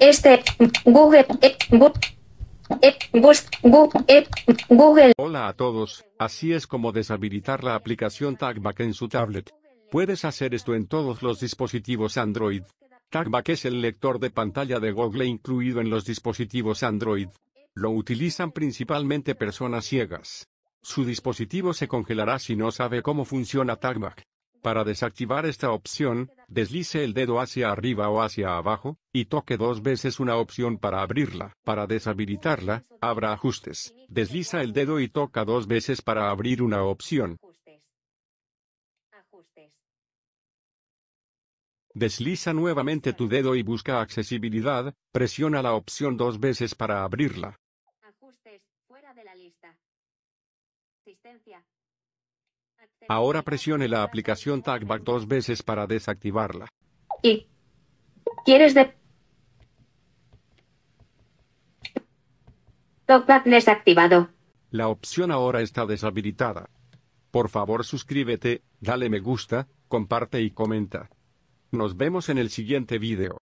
este Google eh, eh, eh, Google. Hola a todos, así es como deshabilitar la aplicación TagBack en su tablet. Puedes hacer esto en todos los dispositivos Android. TagBack es el lector de pantalla de Google incluido en los dispositivos Android. Lo utilizan principalmente personas ciegas. Su dispositivo se congelará si no sabe cómo funciona TagBack. Para desactivar esta opción, deslice el dedo hacia arriba o hacia abajo, y toque dos veces una opción para abrirla. Para deshabilitarla, abra Ajustes. Desliza el dedo y toca dos veces para abrir una opción. Desliza nuevamente tu dedo y busca Accesibilidad, presiona la opción dos veces para abrirla. Ajustes, fuera de la lista. Ahora presione la aplicación TagBack dos veces para desactivarla. ¿Y quieres de TagBack desactivado? La opción ahora está deshabilitada. Por favor suscríbete, dale me gusta, comparte y comenta. Nos vemos en el siguiente video.